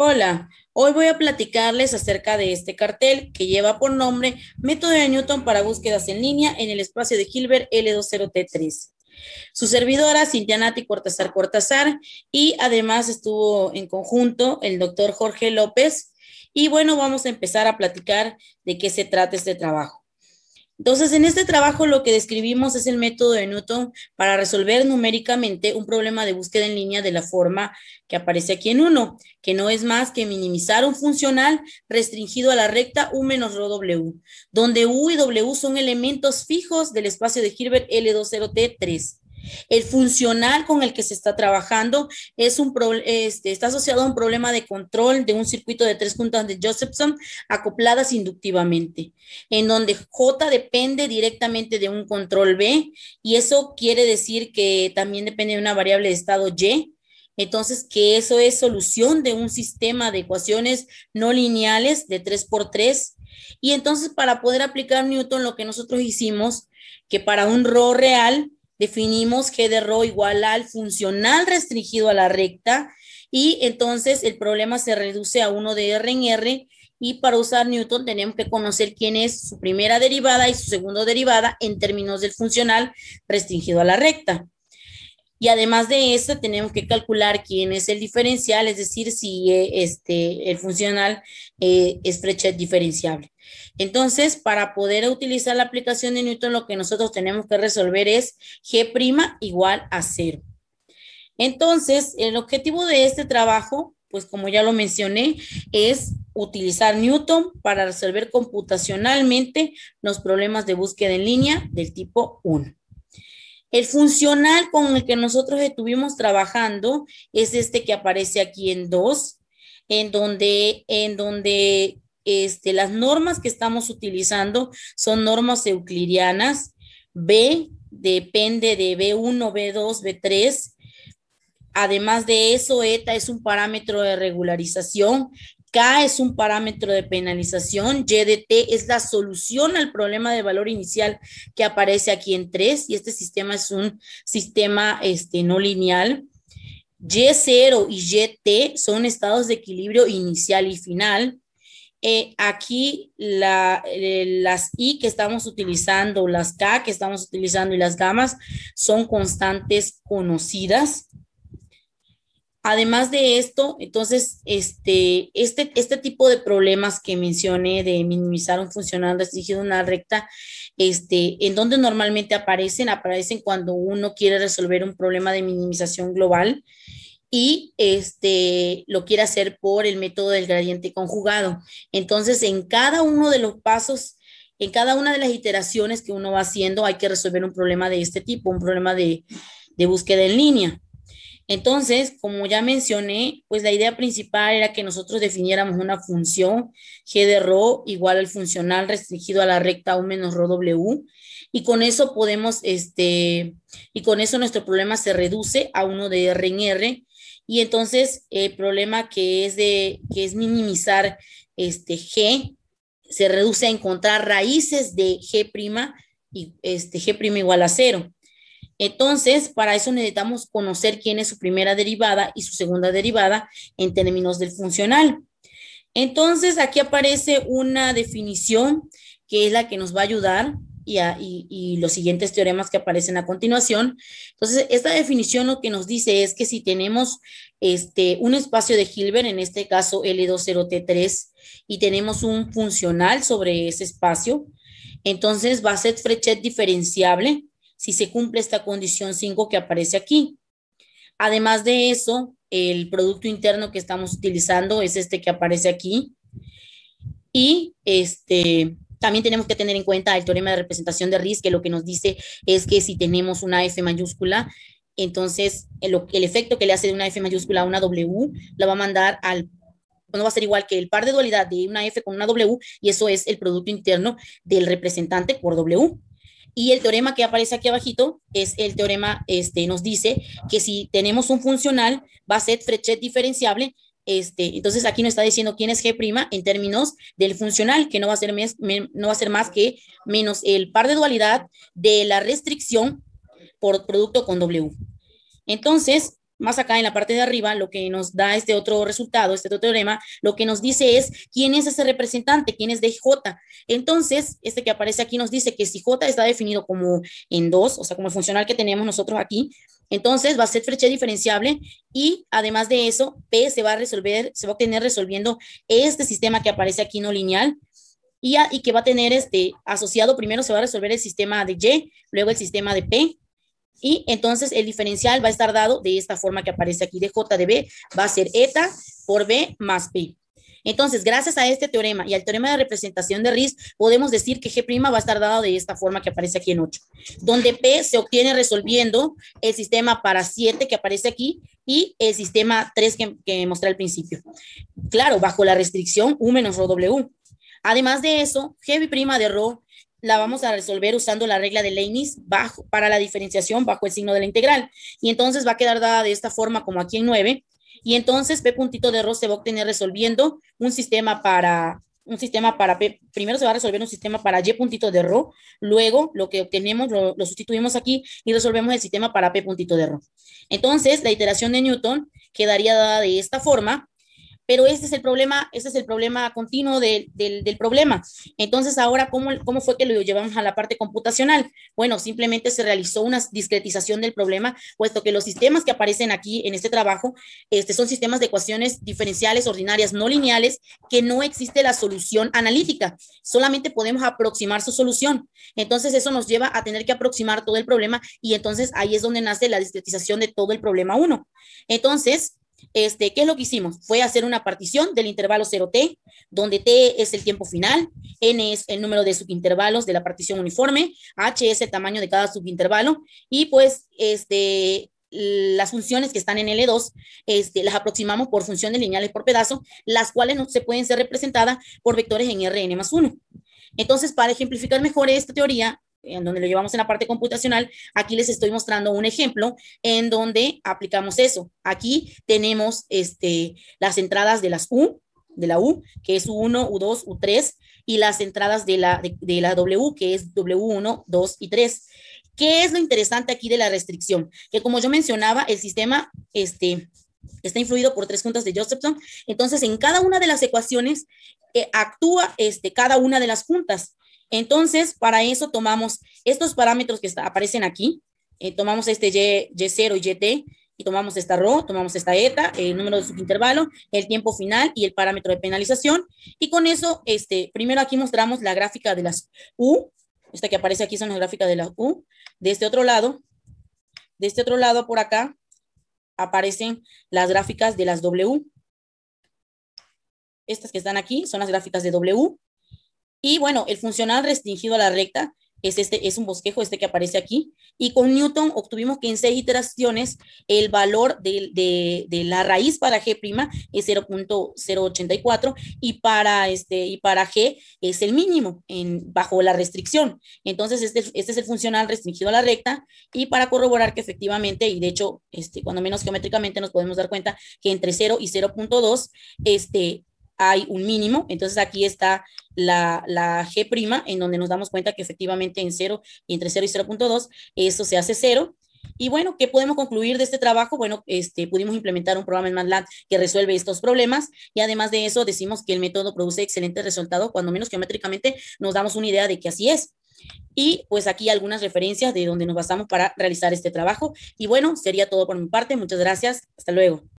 Hola, hoy voy a platicarles acerca de este cartel que lleva por nombre Método de Newton para búsquedas en línea en el espacio de Hilbert L20T3. Su servidora, Cintia Nati Cortázar Cortázar, y además estuvo en conjunto el doctor Jorge López. Y bueno, vamos a empezar a platicar de qué se trata este trabajo. Entonces, en este trabajo lo que describimos es el método de Newton para resolver numéricamente un problema de búsqueda en línea de la forma que aparece aquí en 1, que no es más que minimizar un funcional restringido a la recta U menos W, donde U y W son elementos fijos del espacio de Hilbert L20T3. El funcional con el que se está trabajando es este, está asociado a un problema de control de un circuito de tres puntas de Josephson acopladas inductivamente, en donde J depende directamente de un control B y eso quiere decir que también depende de una variable de estado Y. Entonces, que eso es solución de un sistema de ecuaciones no lineales de 3x3. Y entonces, para poder aplicar Newton, lo que nosotros hicimos, que para un ro real, Definimos g de rho igual al funcional restringido a la recta y entonces el problema se reduce a 1 de R en R y para usar Newton tenemos que conocer quién es su primera derivada y su segunda derivada en términos del funcional restringido a la recta. Y además de esto, tenemos que calcular quién es el diferencial, es decir, si eh, este, el funcional eh, es flecha diferenciable. Entonces, para poder utilizar la aplicación de Newton, lo que nosotros tenemos que resolver es G' igual a cero. Entonces, el objetivo de este trabajo, pues como ya lo mencioné, es utilizar Newton para resolver computacionalmente los problemas de búsqueda en línea del tipo 1. El funcional con el que nosotros estuvimos trabajando es este que aparece aquí en 2, en donde, en donde este, las normas que estamos utilizando son normas euclidianas. B depende de B1, B2, B3. Además de eso, ETA es un parámetro de regularización K es un parámetro de penalización, Y de T es la solución al problema de valor inicial que aparece aquí en 3 y este sistema es un sistema este, no lineal. Y0 y YT son estados de equilibrio inicial y final. Eh, aquí eh, las I que estamos utilizando, las K que estamos utilizando y las gamas son constantes conocidas. Además de esto, entonces, este, este, este tipo de problemas que mencioné de minimizar un funcional restringido una recta, este, en donde normalmente aparecen, aparecen cuando uno quiere resolver un problema de minimización global y este, lo quiere hacer por el método del gradiente conjugado. Entonces, en cada uno de los pasos en cada una de las iteraciones que uno va haciendo hay que resolver un problema de este tipo, un problema de, de búsqueda en línea. Entonces, como ya mencioné, pues la idea principal era que nosotros definiéramos una función g de rho igual al funcional restringido a la recta u menos rho w y con eso podemos, este, y con eso nuestro problema se reduce a uno de r en r y entonces el problema que es de que es minimizar este g se reduce a encontrar raíces de g' y este g' igual a cero. Entonces, para eso necesitamos conocer quién es su primera derivada y su segunda derivada en términos del funcional. Entonces, aquí aparece una definición que es la que nos va a ayudar y, los siguientes teoremas que aparecen a continuación. Entonces, esta definición lo que nos dice es que si tenemos este, un espacio de Hilbert, en este caso L20T3, y tenemos un funcional sobre ese espacio, entonces va a ser Frechet diferenciable si se cumple esta condición 5 que aparece aquí. Además de eso, el producto interno que estamos utilizando es este que aparece aquí. Y este, también tenemos que tener en cuenta el teorema de representación de RIS, que lo que nos dice es que si tenemos una F mayúscula, entonces el, el efecto que le hace de una F mayúscula a una W la va a mandar al no va a ser igual que el par de dualidad de una F con una W, y eso es el producto interno del representante por W. Y el teorema que aparece aquí abajito es el teorema, este, nos dice que si tenemos un funcional, va a ser Frechet diferenciable. Este, entonces aquí nos está diciendo quién es G' en términos del funcional, que no va, a ser no va a ser más que menos el par de dualidad de la restricción por producto con W. Entonces, más acá en la parte de arriba, lo que nos da este otro resultado, este otro teorema, lo que nos dice es quién es ese representante, quién es DJ. Entonces, este que aparece aquí nos dice que si J está definido como en 2, o sea, como el funcional que tenemos nosotros aquí, entonces va a ser flecha diferenciable y además de eso, P se va a resolver, se va a obtener resolviendo este sistema que aparece aquí no lineal, y, y, que va a tener este asociado, primero se va a resolver el sistema de Y, luego el sistema de P, y entonces el diferencial va a estar dado de esta forma que aparece aquí de J de B, va a ser eta por B más p Entonces, gracias a este teorema y al teorema de representación de RIS, podemos decir que G' va a estar dado de esta forma que aparece aquí en 8, donde P se obtiene resolviendo el sistema para 7 que aparece aquí y el sistema 3 que, que mostré al principio. Claro, bajo la restricción U menos W. Además de eso, G' de Rho la vamos a resolver usando la regla de Leibniz bajo, para la diferenciación bajo el signo de la integral. Y entonces va a quedar dada de esta forma como aquí en 9. Y entonces P puntito de Rho se va a obtener resolviendo un sistema para, un sistema para P. Primero se va a resolver un sistema para Y puntito de Rho. Luego lo que obtenemos lo, sustituimos aquí y resolvemos el sistema para P puntito de Rho. Entonces la iteración de Newton quedaría dada de esta forma pero este es el problema, ese es el problema continuo del, problema. Entonces, ahora, ¿cómo, ¿cómo fue que lo llevamos a la parte computacional? Bueno, simplemente se realizó una discretización del problema, puesto que los sistemas que aparecen aquí en este trabajo este, son sistemas de ecuaciones diferenciales, ordinarias, no lineales, que no existe la solución analítica, solamente podemos aproximar su solución. Entonces, eso nos lleva a tener que aproximar todo el problema y entonces ahí es donde nace la discretización de todo el problema 1. Entonces, este, ¿qué es lo que hicimos? Fue hacer una partición del intervalo 0t, donde t es el tiempo final, n es el número de subintervalos de la partición uniforme, h es el tamaño de cada subintervalo, y pues este, las funciones que están en L2, este, las aproximamos por funciones lineales por pedazo, las cuales no se pueden ser representadas por vectores en Rn más 1. Entonces, para ejemplificar mejor esta teoría, en donde lo llevamos en la parte computacional, aquí les estoy mostrando un ejemplo en donde aplicamos eso. Aquí tenemos este, las entradas de las U, de la U, que es U1, U2, U3, y las entradas de la, de, la W, que es W1, 2 y 3. ¿Qué es lo interesante aquí de la restricción? Que como yo mencionaba, el sistema este, está influido por tres juntas de Josephson. Entonces, en cada una de las ecuaciones eh, actúa este, cada una de las juntas. Entonces, para eso tomamos estos parámetros que aparecen aquí, eh, tomamos este y, Y0 y YT, y tomamos esta RO, tomamos esta ETA, el número de subintervalo, el tiempo final y el parámetro de penalización. Y con eso, este, primero aquí mostramos la gráfica de las U, esta que aparece aquí son las gráficas de las U, de este otro lado, de este otro lado por acá, aparecen las gráficas de las W. Estas que están aquí son las gráficas de W. Y bueno, el funcional restringido a la recta es este, es un bosquejo este que aparece aquí. Y con Newton obtuvimos que en seis iteraciones el valor de, la raíz para G' es 0.084 y para, este, y para G es el mínimo en, bajo la restricción. Entonces, este, este, es el funcional restringido a la recta y para corroborar que efectivamente, y de hecho, este, cuando menos geométricamente nos podemos dar cuenta que entre 0 y 0.2, este, hay un mínimo. Entonces aquí está la, la G', en donde nos damos cuenta que efectivamente en 0 y entre 0 y 0.2 eso se hace 0. Y bueno, ¿qué podemos concluir de este trabajo? Bueno, este, pudimos implementar un programa en MATLAB que resuelve estos problemas y además de eso decimos que el método produce excelentes resultados, cuando menos geométricamente nos damos una idea de que así es. Y pues aquí algunas referencias de donde nos basamos para realizar este trabajo. Y bueno, sería todo por mi parte. Muchas gracias. Hasta luego.